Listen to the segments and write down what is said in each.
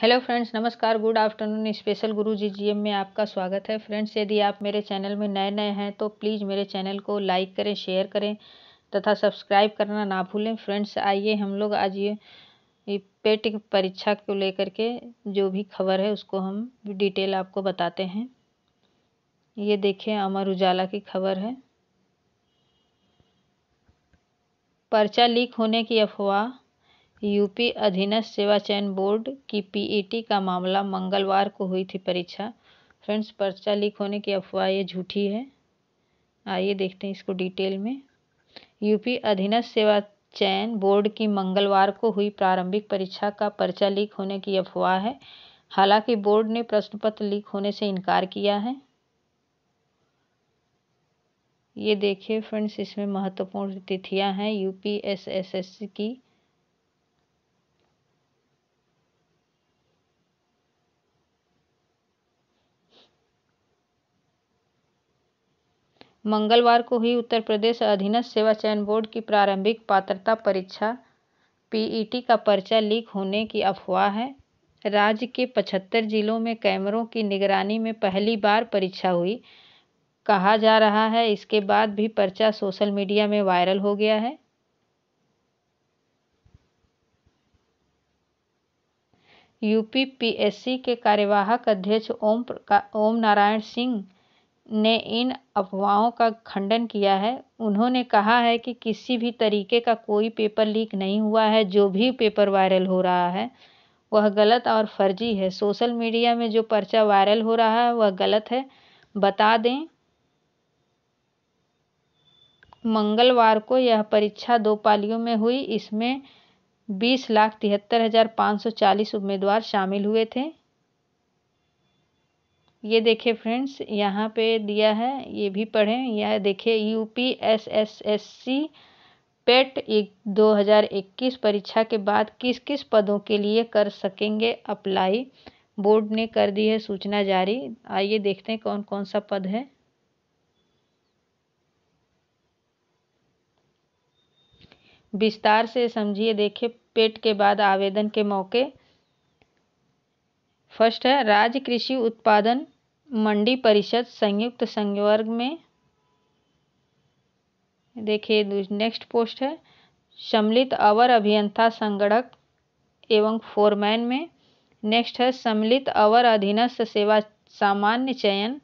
hello friends नमस्कार good afternoon special Guru ji जी में आपका स्वागत है फ्रेंड्स यदि आप मेरे चैनल में नए नए हैं तो प्लीज़ मेरे चैनल को लाइक करें शेयर करें तथा सब्सक्राइब करना ना भूलें फ्रेंड्स आइए हम लोग आज ये पेट परीक्षा को लेकर के जो भी खबर है उसको हम डिटेल आपको बताते हैं ये देखें अमर उजाला की खबर है पर्चा लीक होने की अफवाह यूपी अधीनस्थ सेवा चयन बोर्ड की पीईटी e का मामला मंगलवार को हुई थी परीक्षा फ्रेंड्स पर्चा लीक होने की अफवाह ये झूठी है आइए देखते हैं इसको डिटेल में यूपी अधीनस्थ सेवा चयन बोर्ड की मंगलवार को हुई प्रारंभिक परीक्षा का पर्चा लीक होने की अफवाह है हालांकि बोर्ड ने प्रश्न पत्र लीक होने से इनकार किया है ये देखिए फ्रेंड्स इसमें महत्वपूर्ण तिथियां हैं यूपीएसएसएससी की मंगलवार को हुई उत्तर प्रदेश अधीनस्थ सेवा चयन बोर्ड की प्रारंभिक पात्रता परीक्षा पीईटी e का पर्चा लीक होने की अफवाह है राज्य के पचहत्तर जिलों में कैमरों की निगरानी में पहली बार परीक्षा हुई कहा जा रहा है इसके बाद भी पर्चा सोशल मीडिया में वायरल हो गया है यूपीपीएससी के कार्यवाहक अध्यक्ष ओम ओम नारायण सिंह ने इन अफवाहों का खंडन किया है उन्होंने कहा है कि किसी भी तरीके का कोई पेपर लीक नहीं हुआ है जो भी पेपर वायरल हो रहा है वह गलत और फर्जी है सोशल मीडिया में जो पर्चा वायरल हो रहा है वह गलत है बता दें मंगलवार को यह परीक्षा दो पालियों में हुई इसमें बीस लाख तिहत्तर हज़ार पाँच सौ चालीस उम्मीदवार शामिल हुए थे ये देखिए फ्रेंड्स यहाँ पे दिया है ये भी पढ़ें यह एस सी पेट एक इक्कीस परीक्षा के बाद किस किस पदों के लिए कर सकेंगे अप्लाई बोर्ड ने कर दी है सूचना जारी आइए देखते हैं कौन कौन सा पद है विस्तार से समझिए देखें पेट e के बाद आवेदन के मौके फर्स्ट है राज्य कृषि उत्पादन मंडी परिषद संयुक्त संवर्ग में देखिए नेक्स्ट पोस्ट है सम्मिलित अवर अभियंता संगणक एवं फोरमैन में नेक्स्ट है सम्मिलित अवर अधीनस्थ सेवा सामान्य चयन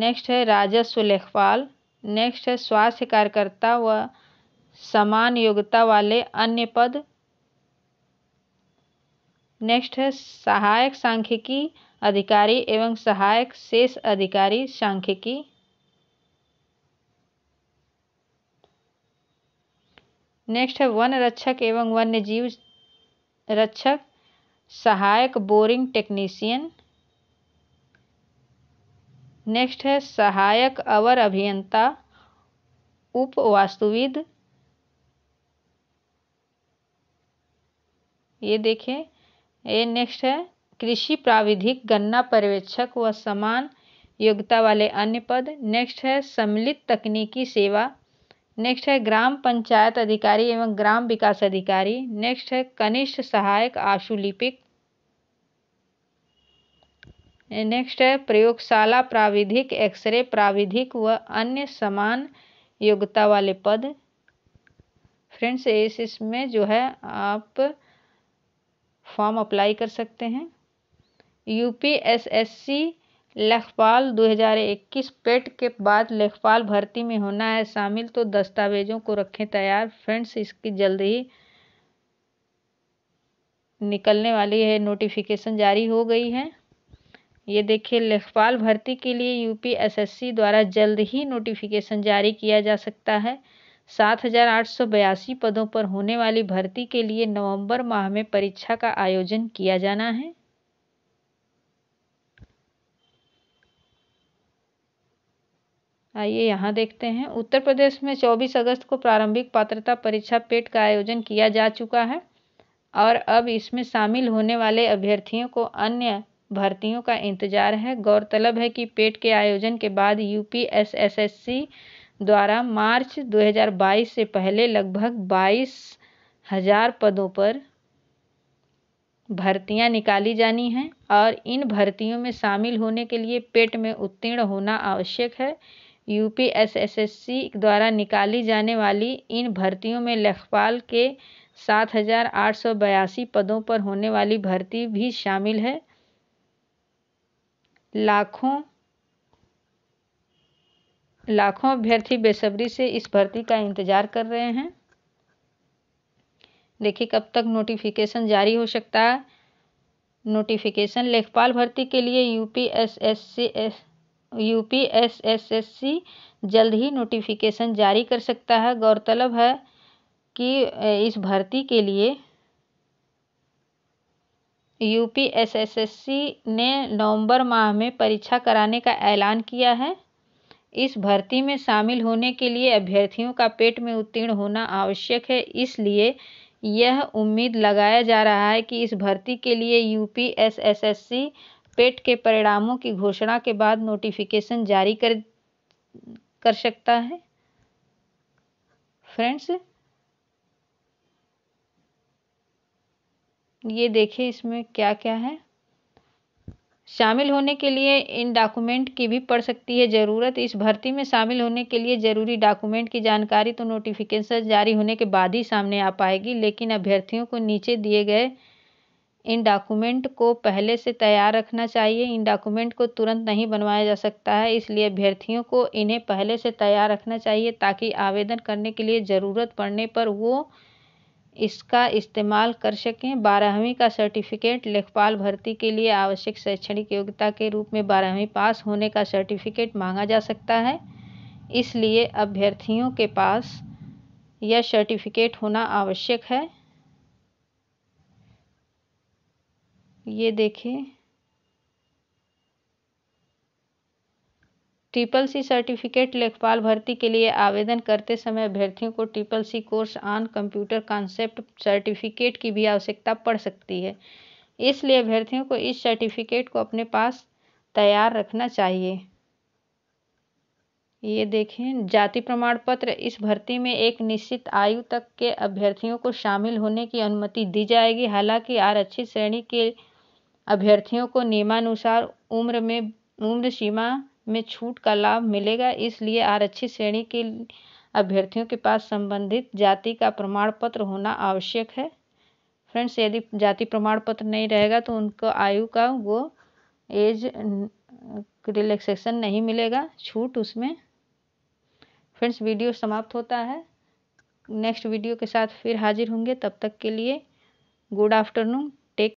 नेक्स्ट है राजस्व लेखपाल नेक्स्ट है स्वास्थ्य कार्यकर्ता व समान योग्यता वाले अन्य पद नेक्स्ट है सहायक सांख्यिकी अधिकारी एवं सहायक शेष अधिकारी सांख्यिकी नेक्स्ट है वन रक्षक एवं वन्य जीव रक्षक सहायक बोरिंग टेक्नीशियन नेक्स्ट है सहायक अवर अभियंता उप वास्तुविद ये देखें ये नेक्स्ट है कृषि प्राविधिक गन्ना पर्यवेक्षक व समान योग्यता वाले अन्य पद नेक्स्ट है सम्मिलित तकनीकी सेवा नेक्स्ट है ग्राम पंचायत अधिकारी एवं ग्राम विकास अधिकारी नेक्स्ट है कनिष्ठ सहायक आशुलिपिक नेक्स्ट है प्रयोगशाला प्राविधिक एक्सरे प्राविधिक व अन्य समान योग्यता वाले पद फ्रेंड्स इस इसमें जो है आप फॉर्म अप्लाई कर सकते हैं U P S S C लेखपाल 2021 पेट के बाद लेखपाल भर्ती में होना है शामिल तो दस्तावेजों को रखें तैयार फ्रेंड्स इसकी जल्द ही निकलने वाली है नोटिफिकेशन जारी हो गई है ये देखिए लेखपाल भर्ती के लिए यूपीएसएससी द्वारा जल्द ही नोटिफिकेशन जारी किया जा सकता है सात हजार आठ सौ बयासी पदों पर होने वाली भर्ती के लिए नवंबर माह में परीक्षा का आयोजन किया जाना है आइए यहाँ देखते हैं उत्तर प्रदेश में 24 अगस्त को प्रारंभिक पात्रता परीक्षा पेट का आयोजन किया जा चुका है और अब इसमें शामिल होने वाले अभ्यर्थियों को अन्य भर्तियों का इंतजार है गौरतलब है कि पेट के आयोजन के बाद यू द्वारा मार्च 2022 से पहले लगभग बाईस हजार पदों पर भर्तियां निकाली जानी हैं और इन भर्तियों में शामिल होने के लिए पेट में उत्तीर्ण होना आवश्यक है U P S S S C द्वारा निकाली जाने वाली इन भर्तियों में लेखपाल के सात हज़ार आठ सौ बयासी पदों पर होने वाली भर्ती भी शामिल है लाखों लाखों अभ्यर्थी बेसब्री से इस भर्ती का इंतजार कर रहे हैं देखिए कब तक नोटिफिकेशन जारी हो सकता है नोटिफिकेशन लेखपाल भर्ती के लिए U P S S C S U जल्द ही नोटिफिकेशन जारी कर सकता है गौरतलब है कि इस भर्ती के लिए यू ने नवंबर माह में परीक्षा कराने का ऐलान किया है इस भर्ती में शामिल होने के लिए अभ्यर्थियों का पेट में उत्तीर्ण होना आवश्यक है इसलिए यह उम्मीद लगाया जा रहा है कि इस भर्ती के लिए U P S S S C PET के परिणामों की घोषणा के बाद नोटिफिकेशन जारी कर कर सकता है फ्रेंड्स ये देखिए इसमें क्या क्या है शामिल होने के लिए इन डॉक्यूमेंट की भी पड़ सकती है ज़रूरत इस भर्ती में शामिल होने के लिए ज़रूरी डॉक्यूमेंट की जानकारी तो नोटिफिकेशन जारी होने के बाद ही सामने आ पाएगी लेकिन अभ्यर्थियों को नीचे दिए गए इन डॉक्यूमेंट को पहले से तैयार रखना चाहिए इन डॉक्यूमेंट को तुरंत नहीं बनवाया जा सकता है इसलिए अभ्यर्थियों को इन्हें पहले से तैयार रखना चाहिए ताकि आवेदन करने के लिए ज़रूरत पड़ने पर वो इसका इस्तेमाल कर सकें बारहवीं का सर्टिफिकेट लेखपाल भर्ती के लिए आवश्यक शैक्षणिक योग्यता के रूप में बारहवीं पास होने का सर्टिफिकेट मांगा जा सकता है इसलिए अभ्यर्थियों के पास यह सर्टिफिकेट होना आवश्यक है ये देखें ट्रिपल सी सर्टिफिकेट लेखपाल भर्ती के लिए आवेदन करते समय अभ्यर्थियों को triple C course on computer concept certificate की भी आवश्यकता पड़ सकती है इसलिए अभ्यर्थियों को इस सर्टिफिकेट को अपने पास तैयार रखना चाहिए ये देखें जाति प्रमाण पत्र इस भर्ती में एक निश्चित आयु तक के अभ्यर्थियों को शामिल होने की अनुमति दी जाएगी हालांकि आरक्षित श्रेणी के अभ्यर्थियों को नियमानुसार उम्र में उम्र सीमा में छूट का लाभ मिलेगा इसलिए आरक्षित श्रेणी के अभ्यर्थियों के पास संबंधित जाति का प्रमाण पत्र होना आवश्यक है फ्रेंड्स यदि जाति प्रमाण पत्र नहीं रहेगा तो उनको आयु का वो एज रिलैक्सेशन नहीं मिलेगा छूट उसमें फ्रेंड्स वीडियो समाप्त होता है नेक्स्ट वीडियो के साथ फिर हाजिर होंगे तब तक के लिए गुड आफ्टरनून